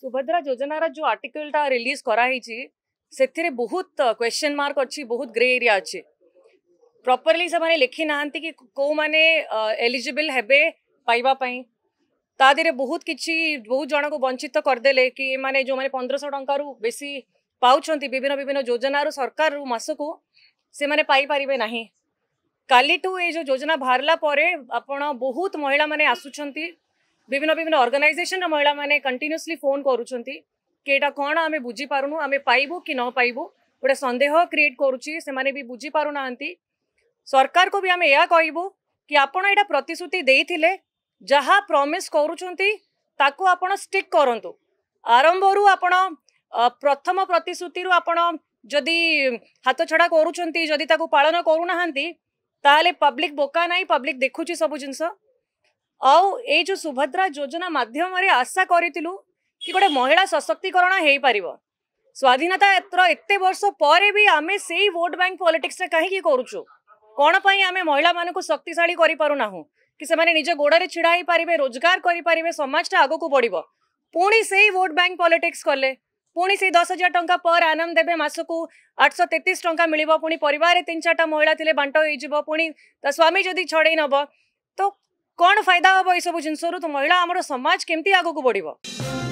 सुभद्रा योजनार जो आर्टिकलटा रिलीज कराई से बहुत क्वेश्चन uh, मार्क अच्छी बहुत ग्रे एरिया अच्छे प्रपरली से लिखी ना कि कौ मैंने एलिजिबल uh, हे पाइबापी तादी बहुत किसी बहुत जन को वंचित करदे कि माने जो मैंने पंद्रह टकर बेसी पाँच विभिन्न विभिन्न योजना योजनार सरकार मसकु से मैंने पाई ना काली ये जो योजना बाहर पर आप बहुत महिला मैंने आसुचार বিভিন্ন বিভিন্ন ଅର୍ଗାନାଇଜେସନର ମହିଳାମାନେ କଣ୍ଟିନ୍ୟୁସଲି ଫୋନ୍ କରୁଛନ୍ତି କି ଏଇଟା କ'ଣ ଆମେ ବୁଝିପାରୁନୁ ଆମେ ପାଇବୁ କି ନ ପାଇବୁ ଗୋଟେ ସନ୍ଦେହ କ୍ରିଏଟ୍ କରୁଛି ସେମାନେ ବି ବୁଝିପାରୁନାହାନ୍ତି ସରକାରକୁ ବି ଆମେ ଏହା କହିବୁ କି ଆପଣ ଏଇଟା ପ୍ରତିଶ୍ରୁତି ଦେଇଥିଲେ ଯାହା ପ୍ରମିସ୍ କରୁଛନ୍ତି ତାକୁ ଆପଣ ଷ୍ଟିକ୍ କରନ୍ତୁ ଆରମ୍ଭରୁ ଆପଣ ପ୍ରଥମ ପ୍ରତିଶ୍ରୁତିରୁ ଆପଣ ଯଦି ହାତଛଡ଼ା କରୁଛନ୍ତି ଯଦି ତାକୁ ପାଳନ କରୁନାହାନ୍ତି ତାହେଲେ ପବ୍ଲିକ୍ ବୋକା ନାହିଁ ପବ୍ଲିକ୍ ଦେଖୁଛି ସବୁ ଜିନିଷ ଆଉ ଏଇ ଯୋଉ ସୁଭଦ୍ରା ଯୋଜନା ମାଧ୍ୟମରେ ଆଶା କରିଥିଲୁ କି ଗୋଟେ ମହିଳା ସଶକ୍ତିକରଣ ହେଇପାରିବ ସ୍ୱାଧୀନତାର ଏତେ ବର୍ଷ ପରେ ବି ଆମେ ସେଇ ଭୋଟ ବ୍ୟାଙ୍କ ପଲିଟିକ୍ସରେ କାହିଁକି କରୁଛୁ କ'ଣ ପାଇଁ ଆମେ ମହିଳାମାନଙ୍କୁ ଶକ୍ତିଶାଳୀ କରିପାରୁନାହୁଁ କି ସେମାନେ ନିଜ ଗୋଡ଼ରେ ଛିଡ଼ା ହେଇପାରିବେ ରୋଜଗାର କରିପାରିବେ ସମାଜଟା ଆଗକୁ ବଢ଼ିବ ପୁଣି ସେଇ ଭୋଟ ବ୍ୟାଙ୍କ ପଲିଟିକ୍ସ କଲେ ପୁଣି ସେଇ ଦଶ ହଜାର ଟଙ୍କା ପର ଆନମ ଦେବେ ମାସକୁ ଆଠଶହ ତେତିଶ ଟଙ୍କା ମିଳିବ ପୁଣି ପରିବାରରେ ତିନି ଚାରିଟା ମହିଳା ଥିଲେ ବାଣ୍ଟ ହେଇଯିବ ପୁଣି ତା ସ୍ୱାମୀ ଯଦି ଛଡ଼େଇ ନେବ कौन फायदा हम यू जिनस महिला आम समाज केमती आगक बढ़